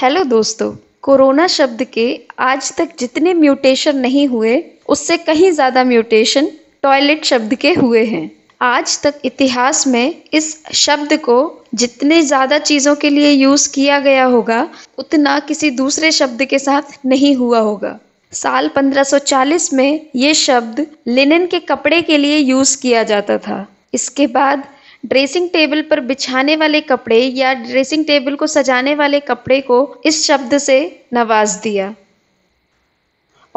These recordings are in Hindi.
हेलो दोस्तों कोरोना शब्द के आज तक जितने म्यूटेशन नहीं हुए उससे कहीं ज़्यादा म्यूटेशन टॉयलेट शब्द के हुए हैं आज तक इतिहास में इस शब्द को जितने ज़्यादा चीज़ों के लिए यूज़ किया गया होगा उतना किसी दूसरे शब्द के साथ नहीं हुआ होगा साल 1540 में ये शब्द लिनन के कपड़े के लिए यूज़ किया जाता था इसके बाद ड्रेसिंग टेबल पर बिछाने वाले कपड़े या ड्रेसिंग टेबल को सजाने वाले कपड़े को इस शब्द से नवाज दिया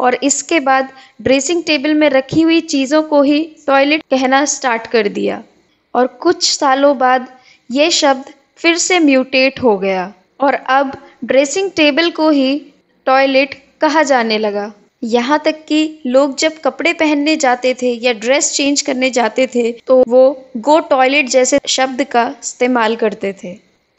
और इसके बाद ड्रेसिंग टेबल में रखी हुई चीज़ों को ही टॉयलेट कहना स्टार्ट कर दिया और कुछ सालों बाद ये शब्द फिर से म्यूटेट हो गया और अब ड्रेसिंग टेबल को ही टॉयलेट कहा जाने लगा यहाँ तक कि लोग जब कपड़े पहनने जाते थे या ड्रेस चेंज करने जाते थे तो वो गो टॉयलेट जैसे शब्द का इस्तेमाल करते थे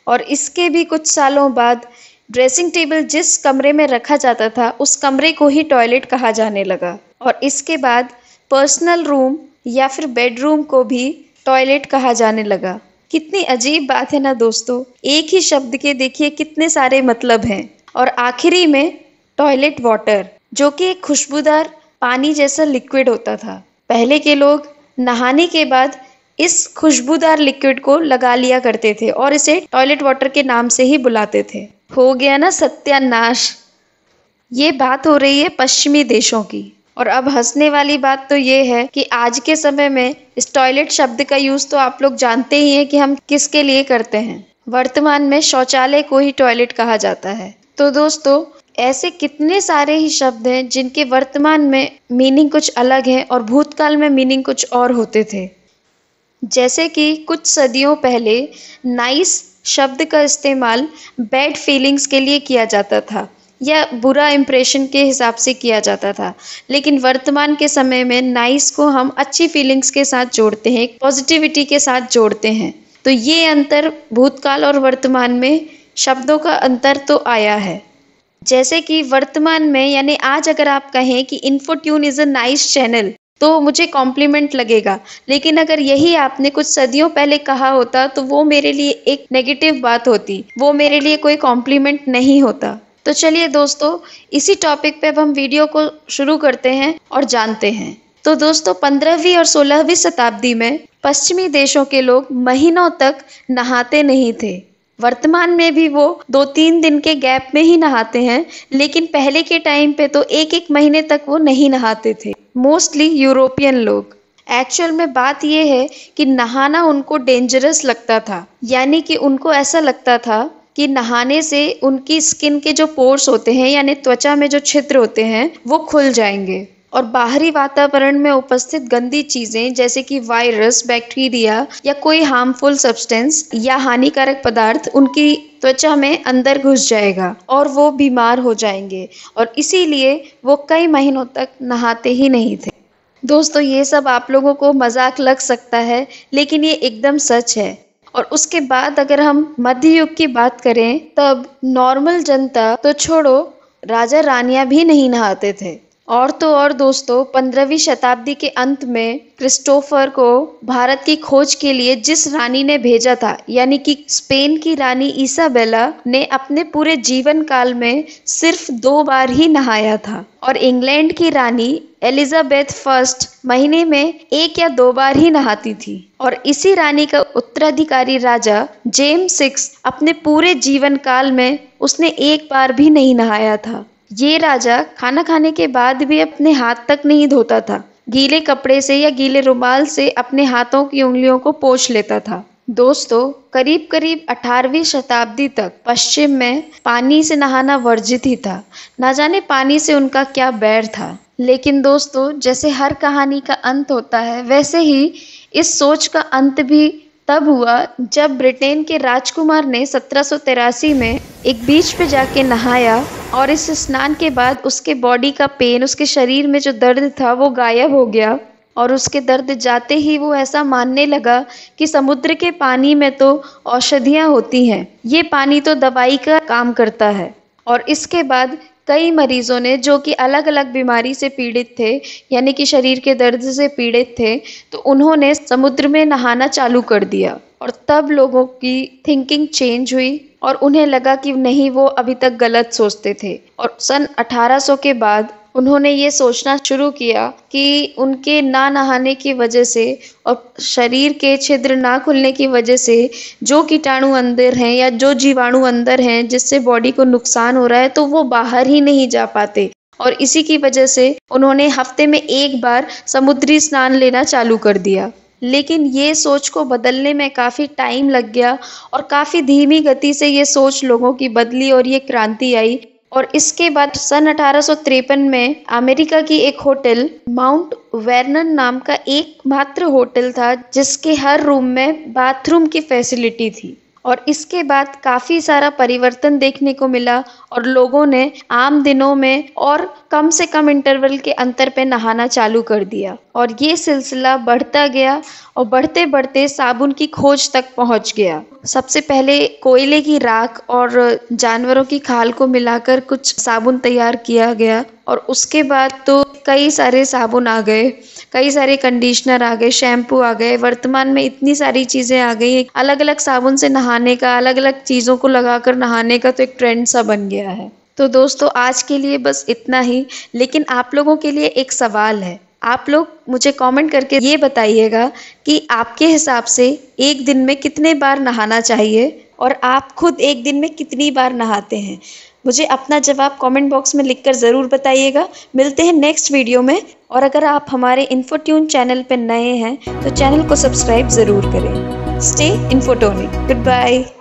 और इसके भी कुछ सालों बाद ड्रेसिंग टेबल जिस कमरे में रखा जाता था उस कमरे को ही टॉयलेट कहा जाने लगा और इसके बाद पर्सनल रूम या फिर बेडरूम को भी टॉयलेट कहा जाने लगा कितनी अजीब बात है ना दोस्तों एक ही शब्द के देखिए कितने सारे मतलब हैं और आखिरी में टॉयलेट वाटर जो कि एक खुशबूदार पानी जैसा लिक्विड होता था पहले के लोग नहाने के बाद इस खुशबूदार लिक्विड को लगा लिया करते थे और इसे टॉयलेट वाटर के नाम से ही बुलाते थे हो गया ना सत्यानाश ये बात हो रही है पश्चिमी देशों की और अब हंसने वाली बात तो ये है कि आज के समय में इस टॉयलेट शब्द का यूज तो आप लोग जानते ही हैं कि हम किसके लिए करते हैं वर्तमान में शौचालय को ही टॉयलेट कहा जाता है तो दोस्तों ऐसे कितने सारे ही शब्द हैं जिनके वर्तमान में मीनिंग कुछ अलग है और भूतकाल में मीनिंग कुछ और होते थे जैसे कि कुछ सदियों पहले नाइस शब्द का इस्तेमाल बैड फीलिंग्स के लिए किया जाता था या बुरा इम्प्रेशन के हिसाब से किया जाता था लेकिन वर्तमान के समय में नाइस को हम अच्छी फीलिंग्स के साथ जोड़ते हैं पॉजिटिविटी के साथ जोड़ते हैं तो ये अंतर भूतकाल और वर्तमान में शब्दों का अंतर तो आया है जैसे कि वर्तमान में यानी आज अगर आप कहें कि Infotune is a nice channel तो मुझे कॉम्प्लीमेंट लगेगा लेकिन अगर यही आपने कुछ सदियों पहले कहा होता तो वो मेरे लिए एक नेगेटिव बात होती वो मेरे लिए कोई कॉम्प्लीमेंट नहीं होता तो चलिए दोस्तों इसी टॉपिक पे अब हम वीडियो को शुरू करते हैं और जानते हैं तो दोस्तों पंद्रहवीं और सोलहवीं शताब्दी में पश्चिमी देशों के लोग महीनों तक नहाते नहीं थे वर्तमान में भी वो दो तीन दिन के गैप में ही नहाते हैं लेकिन पहले के टाइम पे तो एक एक महीने तक वो नहीं नहाते थे मोस्टली यूरोपियन लोग एक्चुअल में बात यह है कि नहाना उनको डेंजरस लगता था यानी कि उनको ऐसा लगता था कि नहाने से उनकी स्किन के जो पोर्स होते हैं यानी त्वचा में जो छिद्र होते हैं वो खुल जाएंगे और बाहरी वातावरण में उपस्थित गंदी चीजें जैसे कि वायरस बैक्टीरिया या कोई हार्मफुल सब्सटेंस या हानिकारक पदार्थ उनकी त्वचा में अंदर घुस जाएगा और वो बीमार हो जाएंगे और इसीलिए वो कई महीनों तक नहाते ही नहीं थे दोस्तों ये सब आप लोगों को मजाक लग सकता है लेकिन ये एकदम सच है और उसके बाद अगर हम मध्य युग की बात करें तब नॉर्मल जनता तो छोड़ो राजा रानिया भी नहीं नहाते थे और तो और दोस्तों पंद्रहवीं शताब्दी के अंत में क्रिस्टोफर को भारत की खोज के लिए जिस रानी ने भेजा था यानी कि स्पेन की रानी ईसाबेला ने अपने पूरे जीवन काल में सिर्फ दो बार ही नहाया था और इंग्लैंड की रानी एलिजाबेथ फर्स्ट महीने में एक या दो बार ही नहाती थी और इसी रानी का उत्तराधिकारी राजा जेम्स सिक्स अपने पूरे जीवन काल में उसने एक बार भी नहीं नहाया था ये राजा खाना खाने के बाद भी अपने हाथ तक नहीं धोता था गीले कपड़े से या गीले रुमाल से अपने हाथों की उंगलियों को पोछ लेता था दोस्तों करीब करीब 18वीं शताब्दी तक पश्चिम में पानी से नहाना वर्जित ही था ना जाने पानी से उनका क्या बैर था लेकिन दोस्तों जैसे हर कहानी का अंत होता है वैसे ही इस सोच का अंत भी तब हुआ जब ब्रिटेन के राजकुमार ने सत्रह में एक बीच पे जाके नहाया और इस स्नान के बाद उसके बॉडी का पेन उसके शरीर में जो दर्द था वो गायब हो गया और उसके दर्द जाते ही वो ऐसा मानने लगा कि समुद्र के पानी में तो औषधियाँ होती हैं ये पानी तो दवाई का काम करता है और इसके बाद कई मरीजों ने जो कि अलग अलग बीमारी से पीड़ित थे यानी कि शरीर के दर्द से पीड़ित थे तो उन्होंने समुद्र में नहाना चालू कर दिया और तब लोगों की थिंकिंग चेंज हुई और उन्हें लगा कि नहीं वो अभी तक गलत सोचते थे और सन 1800 के बाद उन्होंने ये सोचना शुरू किया कि उनके ना नहाने की वजह से और शरीर के छिद्र ना खुलने की वजह से जो कीटाणु अंदर हैं या जो जीवाणु अंदर हैं जिससे बॉडी को नुकसान हो रहा है तो वो बाहर ही नहीं जा पाते और इसी की वजह से उन्होंने हफ्ते में एक बार समुद्री स्नान लेना चालू कर दिया लेकिन ये सोच को बदलने में काफ़ी टाइम लग गया और काफ़ी धीमी गति से ये सोच लोगों की बदली और ये क्रांति आई और इसके बाद सन अठारह में अमेरिका की एक होटल माउंट वेर्नन नाम का एकमात्र होटल था जिसके हर रूम में बाथरूम की फैसिलिटी थी और इसके बाद काफ़ी सारा परिवर्तन देखने को मिला और लोगों ने आम दिनों में और कम से कम इंटरवल के अंतर पे नहाना चालू कर दिया और ये सिलसिला बढ़ता गया और बढ़ते बढ़ते साबुन की खोज तक पहुंच गया सबसे पहले कोयले की राख और जानवरों की खाल को मिलाकर कुछ साबुन तैयार किया गया और उसके बाद तो कई सारे साबुन आ गए कई सारे कंडीशनर आ गए शैम्पू आ गए वर्तमान में इतनी सारी चीज़ें आ गई हैं अलग अलग साबुन से नहाने का अलग अलग चीज़ों को लगाकर नहाने का तो एक ट्रेंड सा बन गया है तो दोस्तों आज के लिए बस इतना ही लेकिन आप लोगों के लिए एक सवाल है आप लोग मुझे कमेंट करके ये बताइएगा कि आपके हिसाब से एक दिन में कितने बार नहाना चाहिए और आप खुद एक दिन में कितनी बार नहाते हैं मुझे अपना जवाब कमेंट बॉक्स में लिखकर ज़रूर बताइएगा मिलते हैं नेक्स्ट वीडियो में और अगर आप हमारे इन्फोट्यून चैनल पर नए हैं तो चैनल को सब्सक्राइब ज़रूर करें स्टे इन्फोटोनिक गुड बाय